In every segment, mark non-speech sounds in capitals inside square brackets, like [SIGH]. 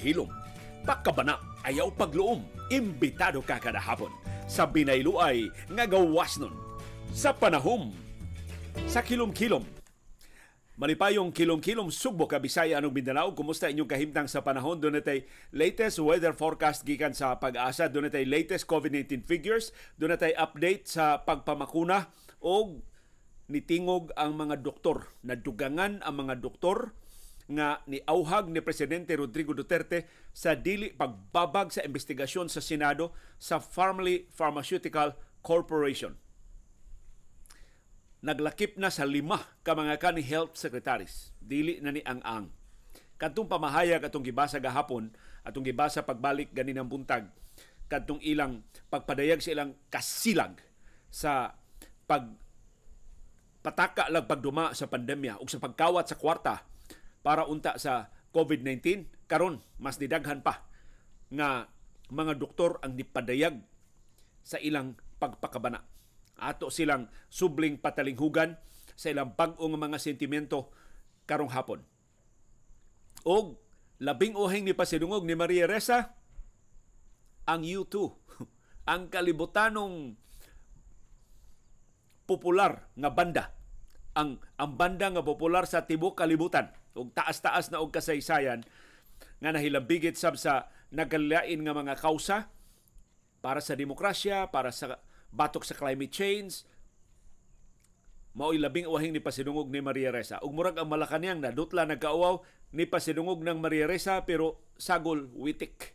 hilom, pakabana, ayaw pagloom, imbitado ka kada hapon. Sa binayluay, nga gawas nun. Sa panahom, sa kilom-kilom, Malipayong kilom-kilom Subo ka Bisaya anong Mindanao. Kumusta inyong kahimtang sa panahon? Doon natay latest weather forecast gikan sa pag-asa. Doon natay latest COVID-19 figures. Doon natay update sa pagpamakuna o nitingog ang mga doktor. Nadugangan ang mga doktor nga ni auhag ni Presidente Rodrigo Duterte sa dili pagbabag sa investigasyon sa Senado sa Farmley Pharmaceutical Corporation. Naglakip na sa lima ka mga ka health secretaries. Dili na ni ang-ang. Kadtong pamahayag atong gibasa gahapon, atong gibasa pagbalik ganinang buntag, kadtong ilang pagpadayag sa ilang kasilag sa pag pataka lang pagduma sa pandemya o sa pagkawat sa kwarta para unta sa COVID-19 karon mas didaghan pa nga mga doktor ang nipadayag sa ilang pagpakabana ato silang subling patalinghugan sa ilang bag-ong mga sentimento karong hapon og labing uhing ni pasidungog ni Maria Ressa ang U2 [LAUGHS] ang kalibutanong popular nga banda ang ang banda nga popular sa tibuok kalibutan og taas-taas na og kasaysayan nga nahilabigit sab sa nagkalain nga mga kausa para sa demokrasya, para sa batok sa climate change. Mao'y labing uwahing ni pasinungog ni Maria Reza. Ug murag ang Malacanang na dutla nagkauaw ni pasinungog ng Maria Reza pero sagol witik.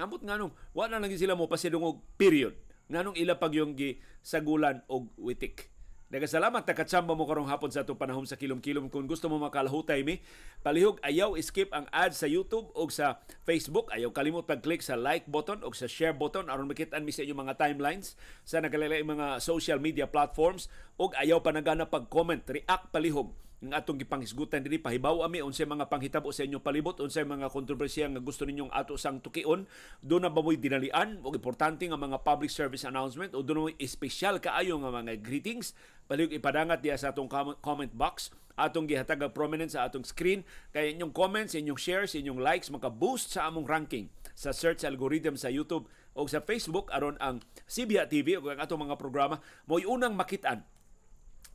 Amot nganong wala na lang sila mo pasinungog, period. Nganong ila pag yung gi sagulan og witik. Nagasalamat na katsamba mo karong hapon sa ato panahon sa Kilom-Kilom. Kung gusto mo makalahutay mi, palihog ayaw skip ang ad sa YouTube o sa Facebook. Ayaw kalimot pag-click sa like button o sa share button aron makitaan mi sa inyong mga timelines sa nagalaylay mga social media platforms o ayaw pa nagana pag-comment, react palihog ng atong gipangisgutan diri pahibaw ami unsay mga panghitabo sa inyong palibot unsay mga kontrobersiya nga gusto ninyong ato sang tukion do na ba dinalian o importante nga mga public service announcement o do na espesyal kaayo nga mga greetings palihog ipadangat diya sa atong comment box atong gihatag prominence sa atong screen kay inyong comments inyong shares inyong likes maka-boost sa among ranking sa search algorithm sa YouTube o sa Facebook aron ang CBA TV o ang atong mga programa mo'y unang makitaan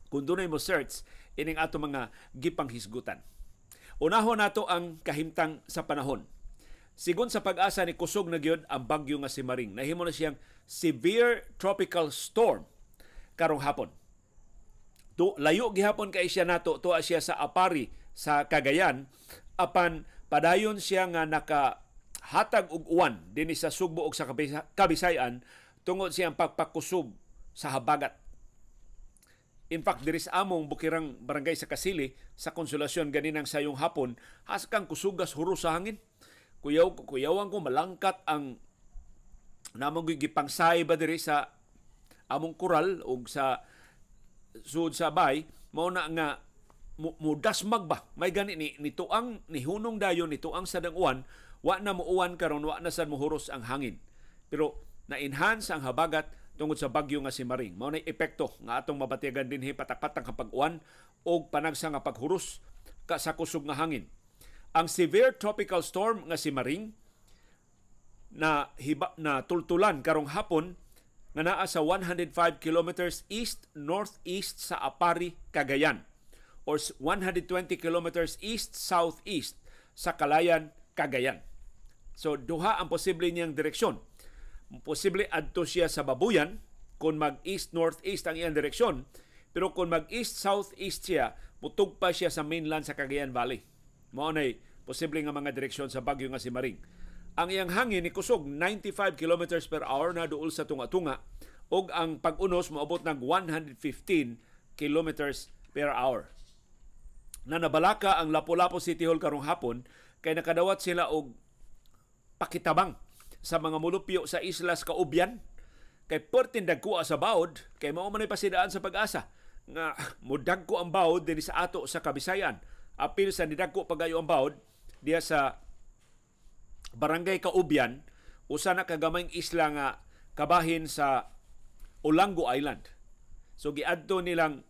kung dunay mo search ining ato mga gipanghisgutan. Unahon nato ang kahimtang sa panahon. Sigon sa pag-asa ni kusog na gyud ang bagyo nga si Maring. Nahimo na siyang severe tropical storm karong hapon. To layo gihapon kay siya nato to siya sa Apari sa Cagayan apan padayon siya nga naka hatag og uwan dinhi sa Sugbo ug sa Kabisayan tungod siyang pagpakusob sa habagat In fact, diris among bukirang barangay sa Kasili sa konsulasyon ganinang sayong hapon, haskang kusugas huro sa hangin. Kuyaw, kuyawan ko malangkat ang namang gipangsay ba diri sa among kural o sa sud sa bay, mao na nga mudas ba may gani ni nituang ni hunong dayon nituang sadang uwan, wa na muuan karon wa na sad muhuros ang hangin pero na enhance ang habagat tungod sa bagyo nga si Maring. Mao nay epekto nga atong mabatigan dinhi patak-patak nga pag-uwan og panagsa nga paghuros ka sa kusog nga hangin. Ang severe tropical storm nga si Maring na hiba na tultulan karong hapon nga naa sa 105 kilometers east northeast sa Apari, Cagayan or 120 kilometers east southeast sa Kalayan, Cagayan. So duha ang posible niyang direksyon Posible adto siya sa Babuyan kung mag-east-northeast ang iyang direksyon. Pero kung mag-east-southeast siya, mutugpa siya sa mainland sa Cagayan Valley. Maunay, posible nga mga direksyon sa bagyo nga si Maring. Ang iyang hangin ni kusog 95 kilometers per hour na duol sa tunga-tunga ug ang pag-unos moabot ng 115 kilometers per hour. Na nabalaka ang Lapu-Lapu City Hall karong hapon kay nakadawat sila og pakitabang sa mga mulupyo sa islas kaubyan kay pertin dagko sa bawod kay mao man pasidaan sa pag-asa nga mudagko ang bawod dinhi sa ato sa Kabisayan apil sa nidagko pagayo ang bawod diya sa barangay Kaubyan usa na kagamay isla nga kabahin sa Olango Island so giadto nilang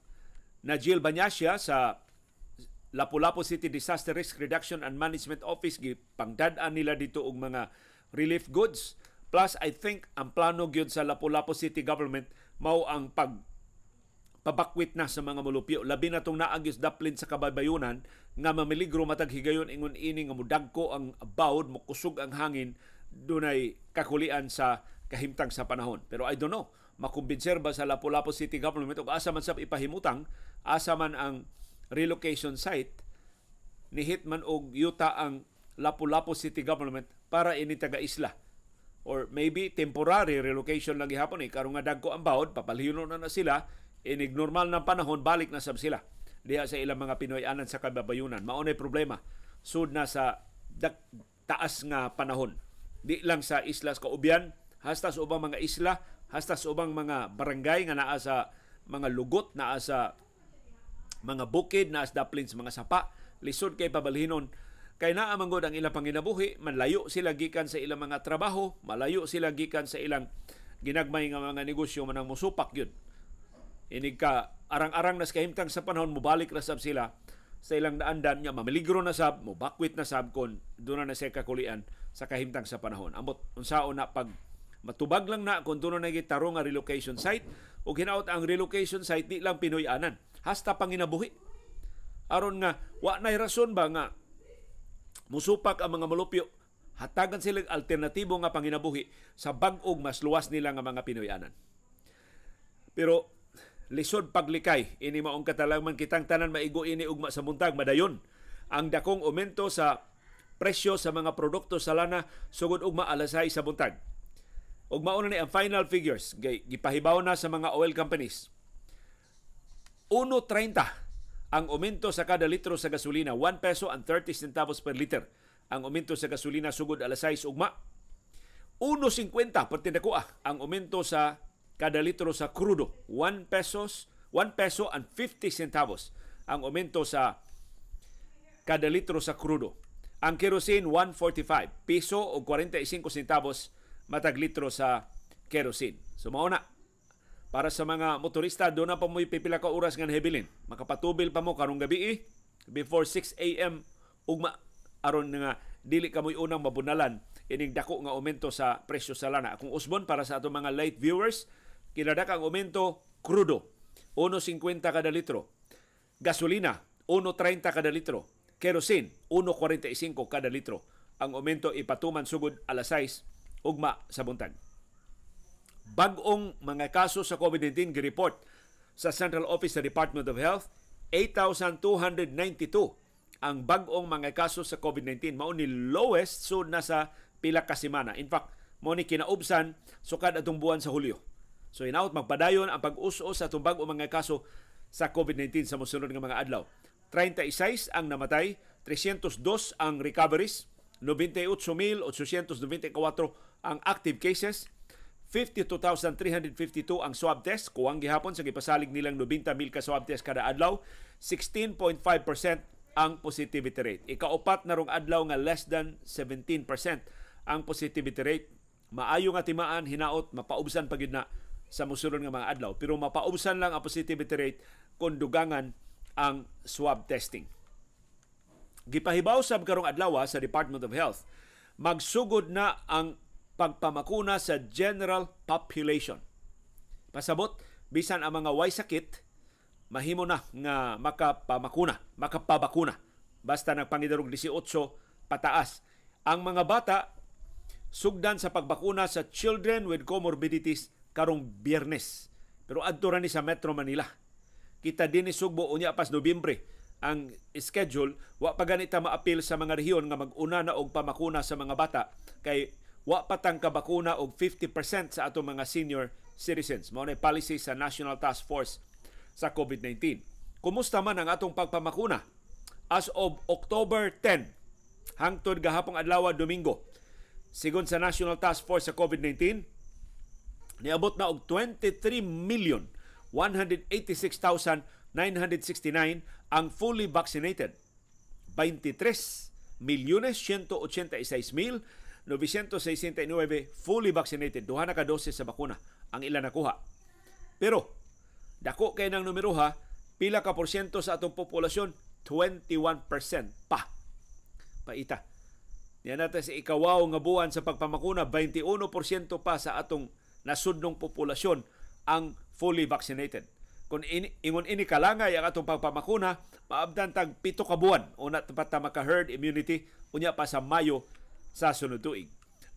Najil Banyasya sa Lapu-Lapu City Disaster Risk Reduction and Management Office gipangdad-an nila dito og mga relief goods. Plus, I think ang plano gyud sa Lapu-Lapu City government mao ang pag pabakwit na sa mga mulupyo. Labi na itong naagis daplin sa kababayunan nga mamiligro matag higayon ingon ini nga mudagko ang bawd, mukusog ang hangin, dunay kakulian sa kahimtang sa panahon. Pero I don't know, makumbinser ba sa Lapu-Lapu City Government o asa man sa ipahimutang, asa man ang relocation site, ni Hitman og yuta ang Lapu-Lapu City Government para ini taga isla or maybe temporary relocation lang gihapon eh karong nga dagko ang baod papalihon na na sila in normal na panahon balik na sab sila diha sa ilang mga Pinoy anan sa kababayunan maunay problema sud na sa dak, taas nga panahon di lang sa isla sa kaubyan hasta sa ubang mga isla hasta sa ubang mga barangay nga naa sa mga lugot naa sa mga bukid naa sa daplin mga sapa lisod kay pabalhinon Kay naa man ang ilang panginabuhi, malayo sila gikan sa ilang mga trabaho, malayo sila gikan sa ilang ginagmay nga mga negosyo ang musupak yun. Inig ka arang-arang nas kahimtang sa panahon mubalik na sab sila sa ilang daandan nga mamiligro na sab, mo bakwit na sab kon doon na siya kulian sa kahimtang sa panahon. ambot unsaon na pag matubag lang na kung doon na gitaro nga relocation site o hinaot ang relocation site di lang Pinoy anan hasta panginabuhi aron nga wa nay rason ba nga musupak ang mga malupyo hatagan sila alternatibo nga panginabuhi sa bag-og mas luwas nila nga mga Pinoyanan. Pero lisod paglikay ini maong katalangman kitang tanan maigo ini ugma sa muntag madayon ang dakong aumento sa presyo sa mga produkto sa lana sugod ugma alasay sa buntag. Ug mauna ni ang final figures gipahibaw na sa mga oil companies. 1.30 ang uminto sa kada litro sa gasolina, 1 peso and 30 centavos per liter. Ang uminto sa gasolina sugod alas 6 ugma. 1.50 per tinakuha ang uminto sa kada litro sa krudo. 1 pesos, 1 peso and 50 centavos ang uminto sa kada litro sa krudo. Ang kerosene 145 piso o 45 centavos matag litro sa kerosene. So mauna para sa mga motorista, doon na pa mo pipila ka oras nga hebilin. Makapatubil pa mo karong gabi eh, before 6 a.m. ugma aron nga dili kamoy unang mabunalan ining dako nga aumento sa presyo sa lana. Kung usbon para sa ato mga light viewers, kinadaka ang aumento krudo 1.50 kada litro. Gasolina 1.30 kada litro. Kerosene 1.45 kada litro. Ang aumento ipatuman sugod alas 6 ugma sa buntag. Bagong mga kaso sa COVID-19 gireport sa Central Office sa Department of Health, 8,292 ang bagong mga kaso sa COVID-19 mao ni lowest so nasa pila ka semana. In fact, mao ni kinaubsan sukad atong buwan sa Hulyo. So inaot magpadayon ang pag-uso sa atong bag mga kaso sa COVID-19 sa mosunod nga mga adlaw. 36 ang namatay, 302 ang recoveries, 98,894 ang active cases, 52,352 ang swab test. Kuwang gihapon sa gipasalig nilang 90,000 ka swab test kada adlaw. 16.5% ang positivity rate. Ikaupat na rong adlaw nga less than 17% ang positivity rate. Maayo nga timaan, hinaot, mapaubsan pagid na sa musulod nga mga adlaw. Pero mapaubsan lang ang positivity rate kung dugangan ang swab testing. Gipahibaw sab karong adlaw sa Department of Health, magsugod na ang pagpamakuna sa general population. Pasabot, bisan ang mga way sakit, mahimo na nga makapamakuna, makapabakuna. Basta nagpangidurog 18 pataas. Ang mga bata, sugdan sa pagbakuna sa children with comorbidities karong biyernes. Pero adto ni sa Metro Manila. Kita din ni Sugbo unya pas Nobyembre ang schedule wa pa ganita maapil sa mga rehiyon nga maguna na og pamakuna sa mga bata kay wa patang kabakuna og 50% sa ato mga senior citizens. Mao na policy sa National Task Force sa COVID-19. Kumusta man ang atong pagpamakuna? As of October 10, hangtod gahapong adlaw Domingo, sigon sa National Task Force sa COVID-19, niabot na og 23 million 186,969 ang fully vaccinated. 23 milyones 969 fully vaccinated, duha na ka dosis sa bakuna ang ilan nakuha. Pero dako kay nang numero ha, pila ka porsyento sa atong populasyon? 21% pa. Paita. Niya natin sa ikawaw nga buwan sa pagpamakuna, 21% pa sa atong nasudnong populasyon ang fully vaccinated. Kung in, ingon ini kalangay ang atong pagpamakuna, maabdan tag pito ka buwan o natapata maka herd immunity unya pa sa Mayo sa sunod tuig.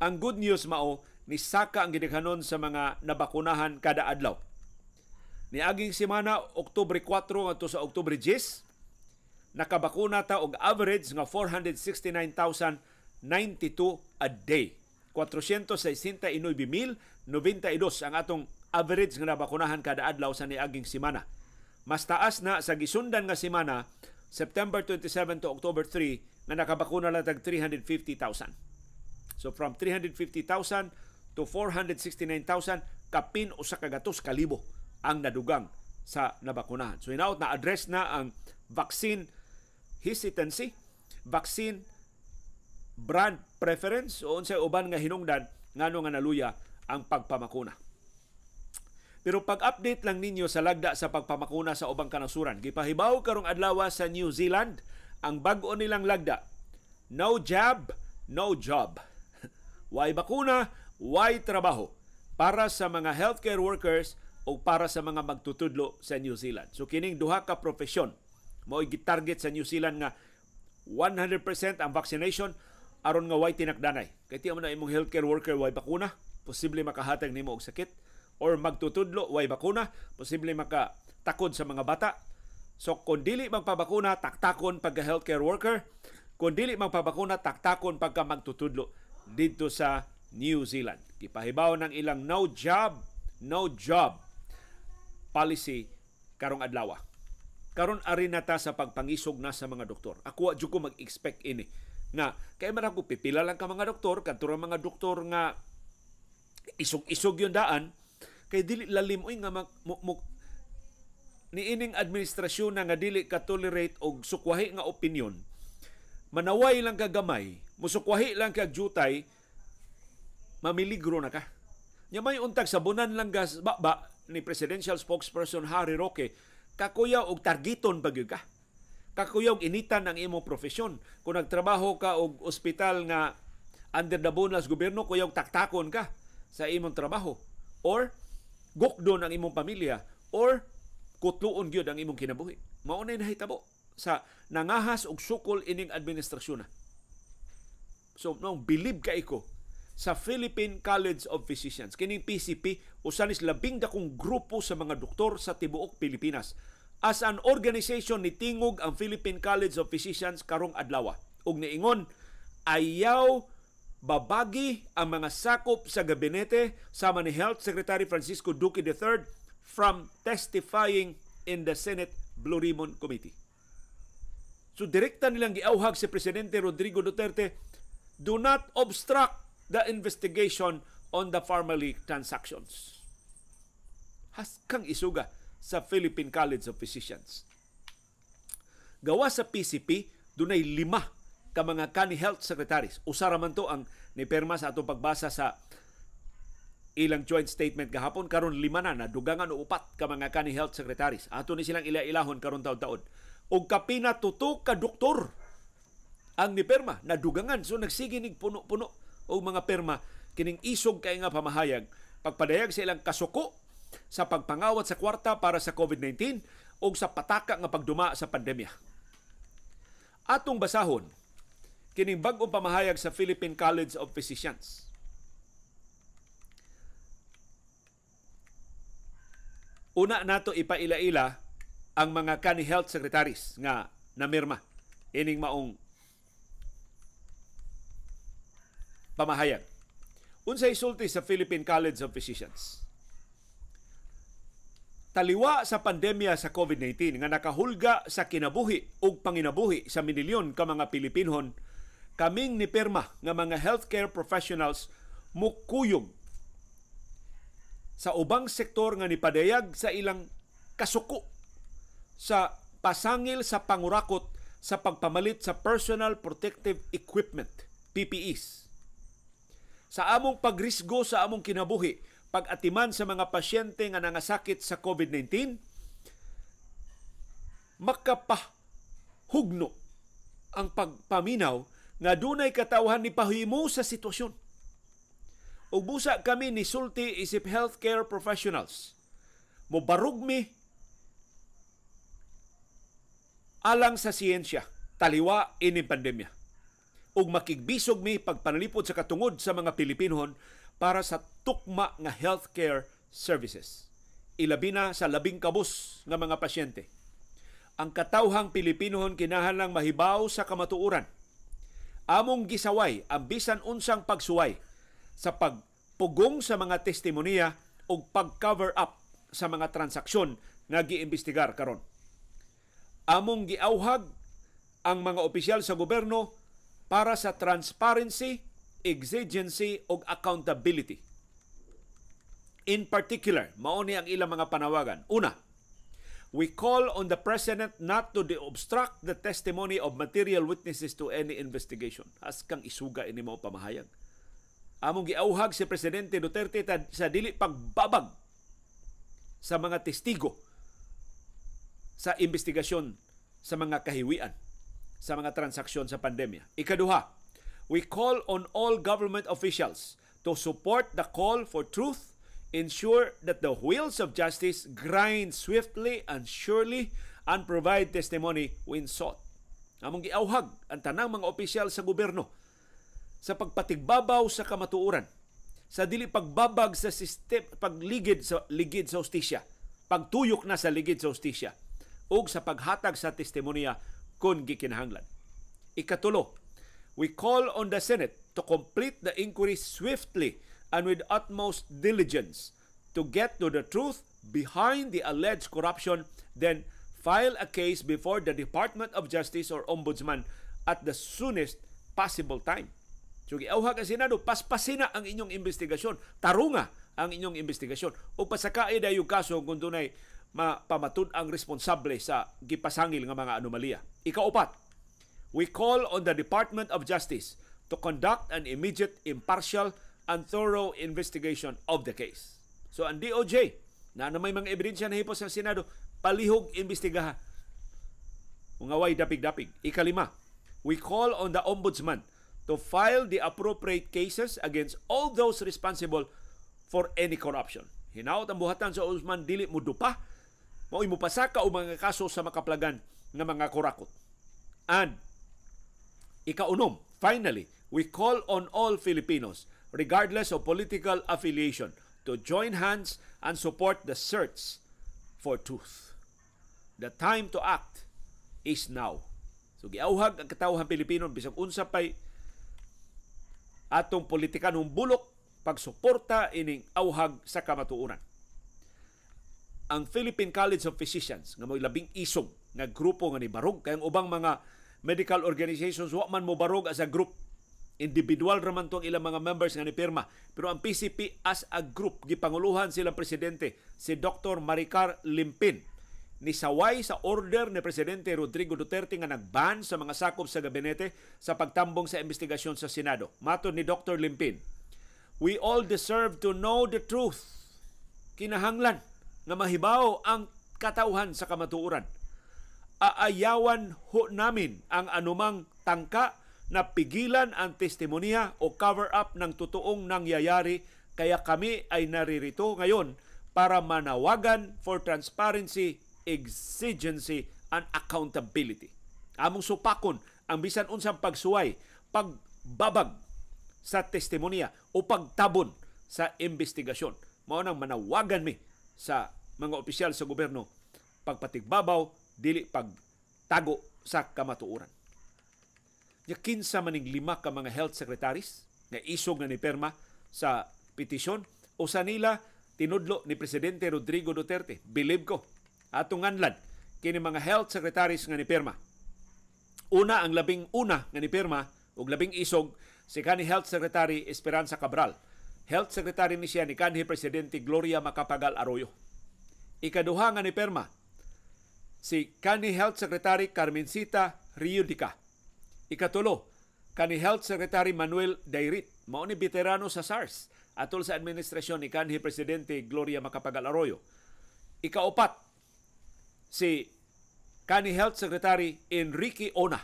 Ang good news mao ni saka ang gidaghanon sa mga nabakunahan kada adlaw. Niaging semana Oktubre 4 ngadto sa Oktubre 10 nakabakuna ta og average nga 469,092 a day. 469,092 ang atong average nga nabakunahan kada adlaw sa niaging semana. Mas taas na sa gisundan nga semana September 27 to October 3 na nakabakuna lang tag 350,000. So from 350,000 to 469,000 kapin o sa kagatos kalibo ang nadugang sa nabakunahan. So inaot na address na ang vaccine hesitancy, vaccine brand preference o unsay uban nga hinungdan ngano nga naluya ang pagpamakuna. Pero pag-update lang ninyo sa lagda sa pagpamakuna sa ubang kanasuran, gipahibaw karong adlaw sa New Zealand ang bag-o nilang lagda. No jab, no job. [LAUGHS] Why bakuna, why trabaho para sa mga healthcare workers o para sa mga magtutudlo sa New Zealand. So kining duha ka profesyon mao target sa New Zealand nga 100% ang vaccination aron nga way tinakdanay. Kay ti na imong healthcare worker way bakuna, posible makahatag nimo og sakit or magtutudlo way bakuna, posible maka takod sa mga bata So kung dili magpabakuna taktakon pagka healthcare worker, kung dili magpabakuna taktakon pagka magtutudlo dito sa New Zealand. Gipahibaw ng ilang no job, no job policy karong adlaw. Karon ari na ta sa pagpangisog na sa mga doktor. Ako wa ko mag-expect ini na kay man ako pipila lang ka mga doktor, kadto mga doktor nga isog-isog yung daan kay dili lalim oy nga mag, mo, mo, niining administrasyon na nga dili ka tolerate og sukwahi nga opinion manaway lang ka gamay musukwahi lang ka jutay mamiligro na ka nya may untag sabunan lang gas baba ni presidential spokesperson Harry Roque kakuya og targeton bagyog ka kakuya initan ang imong profesyon kung nagtrabaho ka og ospital nga under the bonus gobyerno kuya taktakon ka sa imong trabaho or gukdon ang imong pamilya or kutluon gyud ang imong kinabuhi mao na hitabo sa nangahas og sukol ining administrasyon na. So, nung believe ka iko sa Philippine College of Physicians, kining PCP, usanis labing dakong grupo sa mga doktor sa tibuok Pilipinas. As an organization ni tingog ang Philippine College of Physicians karong adlaw. Ug niingon, ayaw babagi ang mga sakop sa gabinete sama ni Health Secretary Francisco Duque III from testifying in the Senate Blue Ribbon Committee. So direkta nilang giauhag si Presidente Rodrigo Duterte, do not obstruct the investigation on the Pharma League transactions. Has kang isuga sa Philippine College of Physicians. Gawa sa PCP, dunay lima ka mga kani health secretaries. Usara man to ang niperma sa atong pagbasa sa ilang joint statement gahapon karon lima na dugangan o upat ka mga kani health secretaries ato ni silang ila-ilahon karon taud-taud og kapina tuto ka doktor ang ni perma nadugangan so nagsige nig puno-puno og mga perma kining isog kay nga pamahayag pagpadayag sa ilang kasuko sa pagpangawat sa kwarta para sa COVID-19 o sa pataka nga pagduma sa pandemya. Atong basahon kining bag-ong pamahayag sa Philippine College of Physicians Una nato ipaila-ila ang mga kani health secretaries nga namirma ining maong pamahayag. Unsay isulti sa Philippine College of Physicians. Taliwa sa pandemya sa COVID-19 nga nakahulga sa kinabuhi ug panginabuhi sa minilyon ka mga Pilipinhon, kaming ni Perma nga mga healthcare professionals mukuyog sa ubang sektor nga nipadayag sa ilang kasuko sa pasangil sa pangurakot sa pagpamalit sa personal protective equipment PPEs sa among pagrisgo sa among kinabuhi pagatiman sa mga pasyente nga nangasakit sa COVID-19 makapahugno ang pagpaminaw nga dunay katawhan ni pahimo sa sitwasyon ug busa kami ni sulti isip healthcare professionals mi alang sa siyensya taliwa ini pandemya ug makigbisog mi pagpanalipod sa katungod sa mga Pilipinon para sa tukma nga healthcare services ilabi na sa labing kabus nga mga pasyente ang katawhang Pilipinon kinahanglang mahibaw sa kamatuoran among gisaway ang bisan unsang pagsuway sa pagpugong sa mga testimonya o pag-cover up sa mga transaksyon nga giimbestigar karon. Among giauhag ang mga opisyal sa gobyerno para sa transparency, exigency o accountability. In particular, mauni ang ilang mga panawagan. Una, We call on the President not to obstruct the testimony of material witnesses to any investigation. As kang isuga ini mo pamahayag among giauhag si presidente Duterte sa dili pagbabag sa mga testigo sa investigasyon sa mga kahiwian sa mga transaksyon sa pandemya. Ikaduha, we call on all government officials to support the call for truth, ensure that the wheels of justice grind swiftly and surely, and provide testimony when sought. Among giauhag ang tanang mga opisyal sa gobyerno sa pagpatigbabaw sa kamatuoran sa dili pagbabag sa sistem pagligid sa ligid sa hustisya pagtuyok na sa ligid sa hustisya ug sa paghatag sa testimonya kun gikinahanglan ikatulo we call on the senate to complete the inquiry swiftly and with utmost diligence to get to the truth behind the alleged corruption then file a case before the Department of Justice or Ombudsman at the soonest possible time So giawha ka Senado, paspasina ang inyong investigasyon, tarunga ang inyong investigasyon o pasakae dayo kaso kung dunay mapamatun ang responsable sa gipasangil nga mga anomalia. Ikaupat, we call on the Department of Justice to conduct an immediate, impartial, and thorough investigation of the case. So ang DOJ, na namay mga ebidensya na hipos sa Senado, palihog investigaha. Ungaway dapig-dapig. Ikalima, we call on the Ombudsman to file the appropriate cases against all those responsible for any corruption. Hinaot ang buhatan sa Usman dili mo dupa, mao mo o mga kaso sa makaplagan ng mga kurakot. And ikaunom, finally, we call on all Filipinos regardless of political affiliation to join hands and support the search for truth. The time to act is now. So giauhag ang katawhan Pilipino bisag unsa pay atong politikanong bulok pagsuporta ining awhag sa kamatuoran. Ang Philippine College of Physicians nga mo'y labing isong nga grupo nga ni Barog kay ang ubang mga medical organizations wa man mo barog as a group individual raman tong ilang mga members nga ni pirma pero ang PCP as a group gipanguluhan silang presidente si Dr. Maricar Limpin nisaway sa order ni Presidente Rodrigo Duterte nga nagban sa mga sakop sa gabinete sa pagtambong sa investigasyon sa Senado. Mato ni Dr. Limpin, We all deserve to know the truth. Kinahanglan nga mahibaw ang katauhan sa kamatuoran. Aayawan ho namin ang anumang tangka na pigilan ang testimonya o cover up ng totoong nangyayari kaya kami ay naririto ngayon para manawagan for transparency exigency and accountability. Among supakon ang bisan unsang pagsuway, pagbabag sa testimonya o pagtabon sa investigasyon. Mao nang manawagan mi sa mga opisyal sa gobyerno pagpatigbabaw dili pagtago sa kamatuoran. Ya kinsa maning lima ka mga health secretaries nga isog na ni perma sa petisyon o sa nila tinudlo ni Presidente Rodrigo Duterte. Believe ko, atong nganlad kini mga health secretaries nga ni pirma. Una ang labing una nga ni pirma ug labing isog si kanhi Health Secretary Esperanza Cabral. Health Secretary ni siya ni kanhi presidente Gloria Macapagal Arroyo. Ikaduha nga ni pirma si kanhi Health Secretary Carmencita Riudica. Ikatulo kani Health Secretary Manuel Dairit mao ni veterano sa SARS atol sa administrasyon ni kanhi presidente Gloria Macapagal Arroyo. Ikaapat si kani Health Secretary Enrique Ona.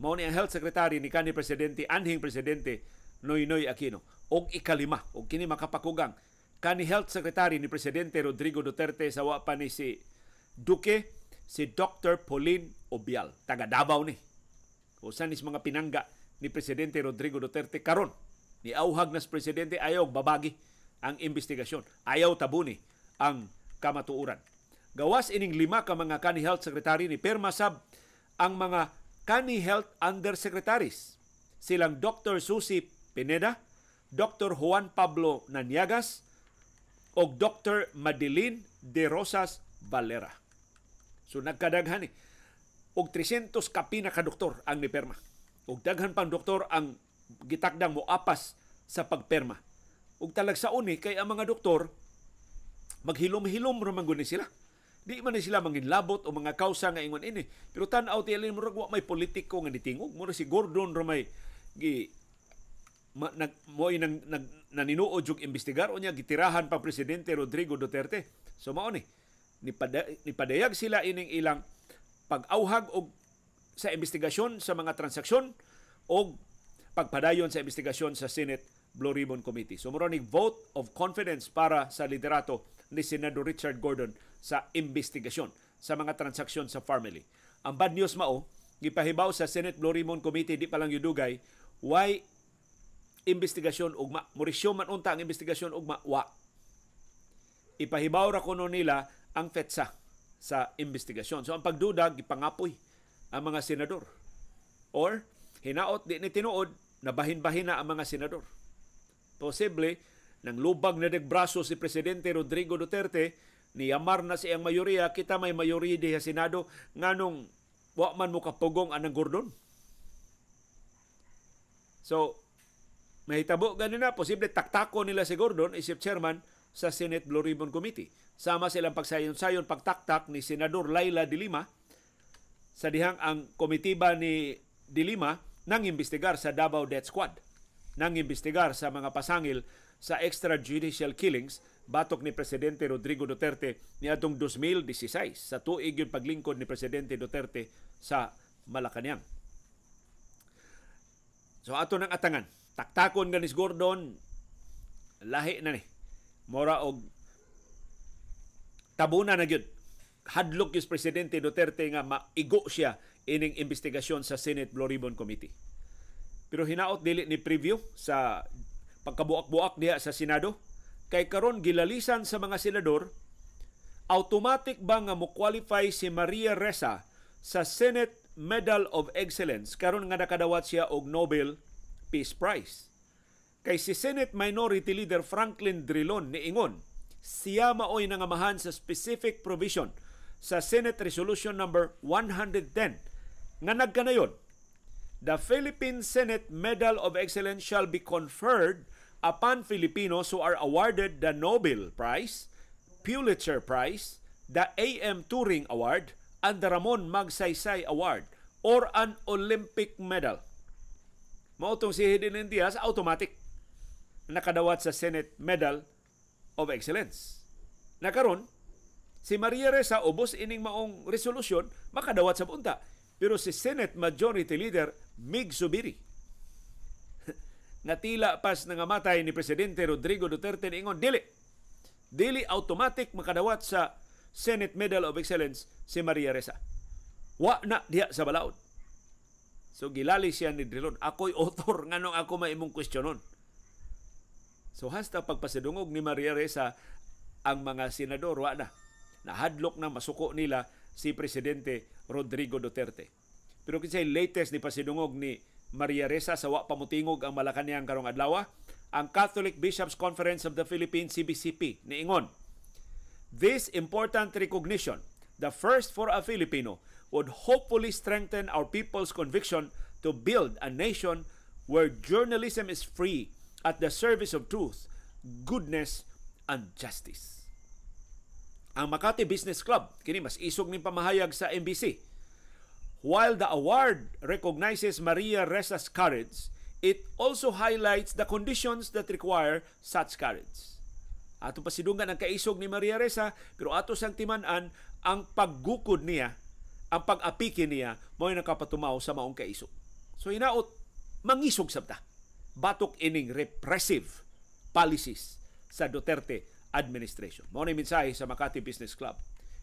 Mao ni ang Health Secretary ni kani presidente anhing presidente Noynoy Aquino og ikalima og kini makapakugang kani Health Secretary ni presidente Rodrigo Duterte sa wa pa ni si Duque si Dr. Pauline Obial taga Davao ni. O Usan is mga pinangga ni presidente Rodrigo Duterte karon ni auhag nas presidente ayaw babagi ang investigasyon ayaw tabuni ang kamatuuran Gawas ining lima ka mga Kani Health Secretary ni Perma Sab ang mga Kani Health Undersecretaries. Silang Dr. Susi Pineda, Dr. Juan Pablo Nanyagas, o Dr. Madeline De Rosas Valera. So nagkadaghan eh. Og 300 kapi na kadoktor ang ni Perma. Og daghan pang doktor ang gitakdang mo apas sa pagperma. Og talagsaon eh, kay ang mga doktor, maghilom-hilom raman sila Di man na sila labot o mga kausa nga ingon ini. Pero tan-aw ti alin murag wa may politiko nga nitingog. Mura si Gordon Romay gi ma, nag moy nang nag naninuod jug imbestigar unya gitirahan pa presidente Rodrigo Duterte. So mao ni nipada, nipadayag sila ining ilang pag-awhag og sa investigasyon sa mga transaksyon o pagpadayon sa investigasyon sa Senate Blue Ribbon Committee. So, ni vote of confidence para sa liderato ni Senador Richard Gordon sa investigasyon sa mga transaksyon sa family. Ang bad news mao, gipahibaw sa Senate Blue Ribbon Committee di pa lang yudugay why investigasyon ugma. Morisyo man unta ang investigasyon ugma, wa. Ipahibaw ra kuno nila ang fetsa sa investigasyon. So ang pagduda gipangapoy ang mga senador. Or hinaot di ni tinuod na bahin-bahin na ang mga senador. Posible nang lubag na nagbraso si Presidente Rodrigo Duterte, niyamar na siyang mayoriya, kita may mayoriya di sa Senado, nganong wa man mo kapugong anang gordon. So, may tabo ganun na, posible taktako nila si Gordon, isip chairman, sa Senate Blue Ribbon Committee. Sama silang pagsayon-sayon pagtaktak ni Senador Laila Dilima sa dihang ang komitiba ni Dilima nang imbestigar sa Davao Death Squad, nang imbestigar sa mga pasangil sa extrajudicial killings batok ni Presidente Rodrigo Duterte niadtong 2016 sa tuig yung paglingkod ni Presidente Duterte sa Malacanang. So ato nang atangan, taktakon ganis Gordon lahi na ni. Mora og tabuna na gyud. Hadlok yung Presidente Duterte nga maigo siya ining investigasyon sa Senate Blue Ribbon Committee. Pero hinaot dili ni preview sa pagkabuak-buak niya sa Senado kay karon gilalisan sa mga senador automatic ba nga mo-qualify si Maria Ressa sa Senate Medal of Excellence karon nga nakadawat siya og Nobel Peace Prize kay si Senate Minority Leader Franklin Drilon niingon siya maoy nangamahan sa specific provision sa Senate Resolution number no. 110 nga nagkanayon The Philippine Senate Medal of Excellence shall be conferred upon Filipinos who are awarded the Nobel Prize, Pulitzer Prize, the A.M. Turing Award, and the Ramon Magsaysay Award or an Olympic Medal. Mautong si Hidden Diaz, automatic nakadawat sa Senate Medal of Excellence. Nakaron, si Maria Reza ubos ining maong resolusyon makadawat sa punta. Pero si Senate Majority Leader Mig Zubiri nga tila pas nga matay ni Presidente Rodrigo Duterte ingon dili dili automatic makadawat sa Senate Medal of Excellence si Maria Ressa. Wa na diha sa balaod. So gilali siya ni Drilon. Ako'y author nganong ako maimong kwestiyonon. So hasta pagpasidungog ni Maria Ressa ang mga senador wa na. Nahadlok na masuko nila si Presidente Rodrigo Duterte. Pero kinsay latest ni pasidungog ni Maria Reza sa wa pamutingog ang Malacanang karong adlaw. Ang Catholic Bishops Conference of the Philippines CBCP niingon This important recognition, the first for a Filipino, would hopefully strengthen our people's conviction to build a nation where journalism is free at the service of truth, goodness, and justice. Ang Makati Business Club, kini mas isog ni pamahayag sa MBC, While the award recognizes Maria Ressa's courage, it also highlights the conditions that require such courage. Ato pasidungan ang kaisog ni Maria Ressa, pero ato sang timanan ang paggukod niya, ang pag-apiki niya, mo mo'y nakapatumaw sa maong kaisog. So hinaot, mangisog sabta. Batok ining repressive policies sa Duterte administration. Mao ni mensahe sa Makati Business Club.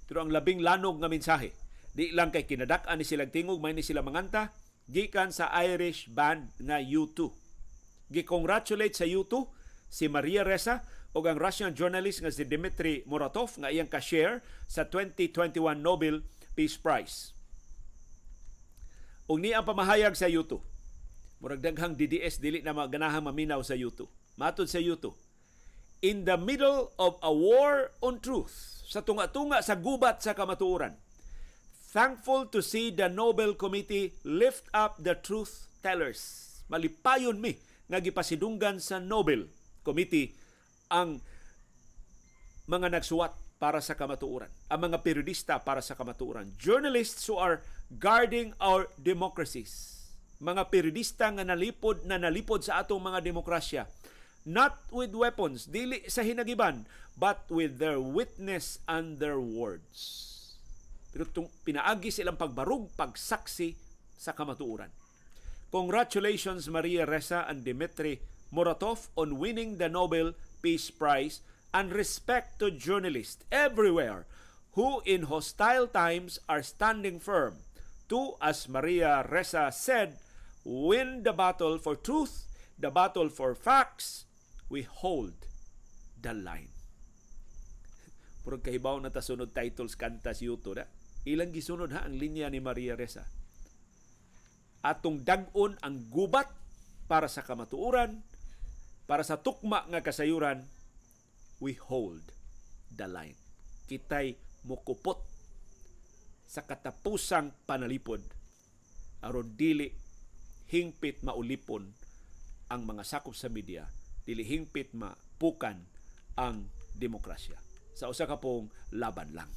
Pero ang labing lanog nga mensahe Di lang kay kinadak-an ni silang tingog, may ni sila manganta, gikan sa Irish band nga U2. Gikongratulate sa U2 si Maria Reza o ang Russian journalist nga si Dmitry Muratov nga iyang ka-share sa 2021 Nobel Peace Prize. Ug ni ang pamahayag sa U2. Murag daghang DDS dili na maganahan maminaw sa U2. Matod sa U2. In the middle of a war on truth, sa tunga-tunga sa gubat sa kamatuoran, Thankful to see the Nobel Committee lift up the truth tellers. Malipayon mi nga gipasidunggan sa Nobel Committee ang mga nagsuwat para sa kamatuoran, ang mga periodista para sa kamatuoran, journalists who are guarding our democracies, mga periodista nga nalipod na nalipod sa atong mga demokrasya, not with weapons, dili sa hinagiban, but with their witness and their words pero tung, pinaagi silang pagbarug, pagsaksi sa kamatuoran. Congratulations Maria Ressa and Dmitry Muratov on winning the Nobel Peace Prize and respect to journalists everywhere who in hostile times are standing firm to, as Maria Ressa said, win the battle for truth, the battle for facts, we hold the line. [LAUGHS] Puro kahibaw na tasunod titles kantas yuto na. Ilang gisunod ha ang linya ni Maria Reza. Atong dagon ang gubat para sa kamatuoran, para sa tukma nga kasayuran, we hold the line. Kitay mukupot sa katapusang panalipod aron dili hingpit maulipon ang mga sakop sa media dili hingpit mapukan ang demokrasya sa usa ka pong laban lang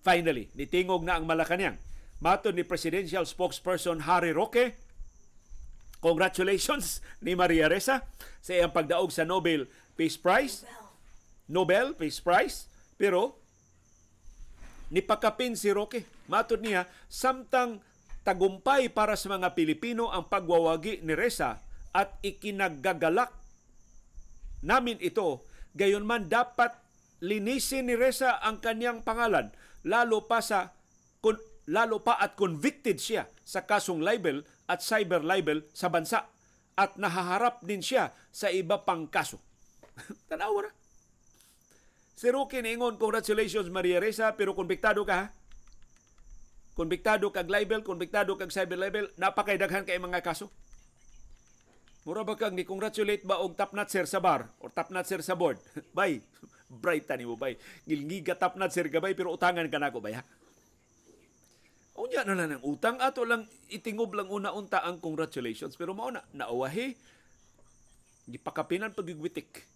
Finally, nitingog na ang Malacanang. Mato ni Presidential Spokesperson Harry Roque, Congratulations [LAUGHS] ni Maria Ressa sa iyang pagdaog sa Nobel Peace Prize. Nobel Peace Prize. Pero, nipakapin si Roque. Matod niya, samtang tagumpay para sa mga Pilipino ang pagwawagi ni Ressa at ikinagagalak namin ito, gayon man dapat linisin ni Reza ang kanyang pangalan lalo pa sa kun, lalo pa at convicted siya sa kasong libel at cyber libel sa bansa at nahaharap din siya sa iba pang kaso. [LAUGHS] Tanaw na. Si Ruki niingon, congratulations Maria Reza, pero konbiktado ka ha? Konbiktado kag libel, konbiktado kag cyber libel, napakaidaghan kay mga kaso. Mura ba kang ni-congratulate ba og top sir sa bar or top sir sa board? [LAUGHS] Bye bright tani mo bay. Ngilngigatap na sir gabay pero utangan ka ako bay ha. Unya na lang ang utang ato lang itingob lang una unta ang congratulations pero mao na nauwahi gipakapinan pagigwitik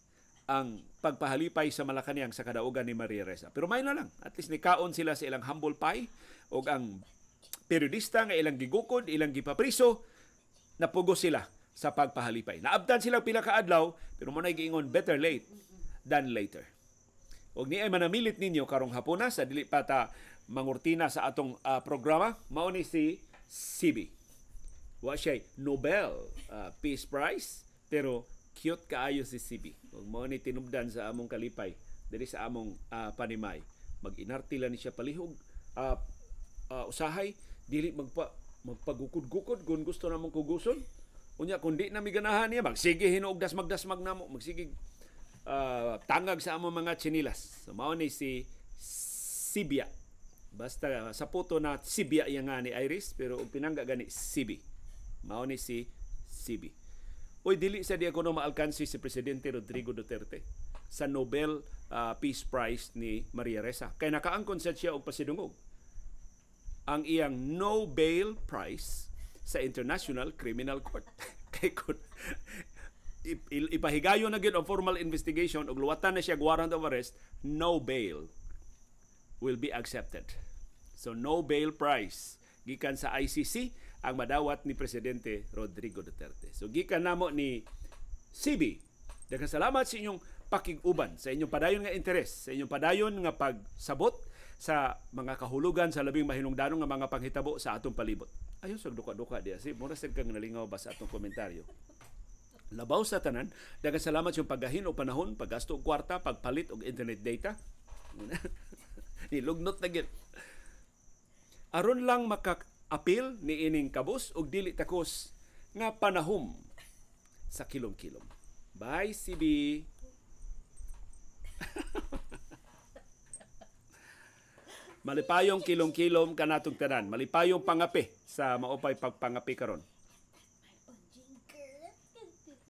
ang pagpahalipay sa Malacanang sa kadaogan ni Maria Reza. Pero may na lang, at least nikaon sila sa ilang humble pie o ang periodista nga ilang gigukod, ilang gipapriso, napugo sila sa pagpahalipay. Naabtan silang pila ka adlaw pero mo na giingon better late than later og ni ay manamilit ninyo karong hapuna sa dili pa ta mangurtina sa atong uh, programa mao ni si CB. Wa siya Nobel uh, Peace Prize pero cute kaayo si CB. og mao ni tinubdan sa among kalipay diri sa among uh, panimay. mag ni siya palihog uh, uh, usahay dili magpa magpagukod-gukod kung gusto namong kuguson. Unya kundi na miganahan niya magsige hinuogdas magdasmag namo magsige uh, tangag sa among mga chinilas. So, mao ni si Sibia. Basta sa puto na Sibia yang nga ni Iris pero og pinangga gani Sibi. Mao ni si Sibi. Oy dili sa di ako no si presidente Rodrigo Duterte sa Nobel uh, Peace Prize ni Maria Ressa. Kay nakaangkon sa siya og pasidungog ang iyang Nobel prize sa International Criminal Court. [LAUGHS] kay kun ipahigayon na gid og formal investigation og luwatan na siya warrant of arrest, no bail will be accepted. So no bail price gikan sa ICC ang madawat ni presidente Rodrigo Duterte. So gikan namo ni CB. Daghang salamat sa inyong pakiguban, sa inyong padayon nga interes, sa inyong padayon nga pagsabot sa mga kahulugan sa labing mahinungdanong nga mga panghitabo sa atong palibot. Ayos og duka-duka diya. Si mura sad kang nalingaw ba sa atong komentaryo. Labaw sa tanan, daga salamat yung paggahin o panahon, paggasto og kwarta, pagpalit og internet data. [LAUGHS] ni lugnot na gyud Aron lang makaapil ni ining kabus og dili takos nga panahom sa kilom-kilom. Bye, CB! [LAUGHS] Malipayong kilong kilom kanatong tanan. Malipayong pangapi sa maupay pagpangapi karon.